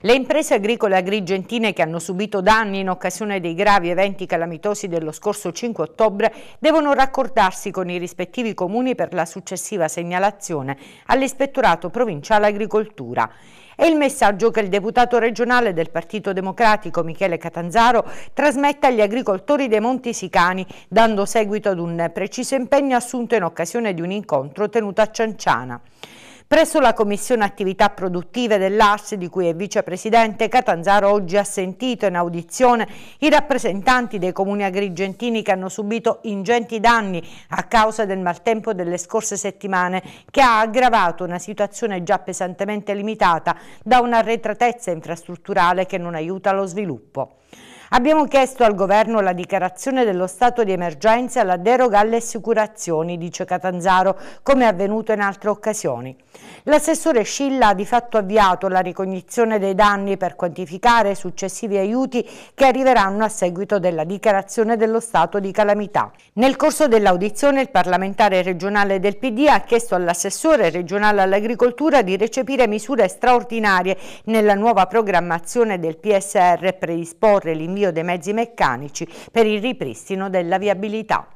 Le imprese agricole agrigentine che hanno subito danni in occasione dei gravi eventi calamitosi dello scorso 5 ottobre devono raccordarsi con i rispettivi comuni per la successiva segnalazione all'Ispettorato Provinciale Agricoltura. È il messaggio che il deputato regionale del Partito Democratico Michele Catanzaro trasmette agli agricoltori dei Monti Sicani, dando seguito ad un preciso impegno assunto in occasione di un incontro tenuto a Cianciana. Presso la Commissione Attività Produttive dell'ARS, di cui è vicepresidente, Catanzaro oggi ha sentito in audizione i rappresentanti dei comuni agrigentini che hanno subito ingenti danni a causa del maltempo delle scorse settimane, che ha aggravato una situazione già pesantemente limitata da un'arretratezza infrastrutturale che non aiuta lo sviluppo. Abbiamo chiesto al governo la dichiarazione dello stato di emergenza e la deroga alle assicurazioni, dice Catanzaro, come è avvenuto in altre occasioni. L'assessore Scilla ha di fatto avviato la ricognizione dei danni per quantificare successivi aiuti che arriveranno a seguito della dichiarazione dello stato di calamità. Nel corso dell'audizione il parlamentare regionale del PD ha chiesto all'assessore regionale all'agricoltura di recepire misure straordinarie nella nuova programmazione del PSR e predisporre l'invito rinvio dei mezzi meccanici per il ripristino della viabilità.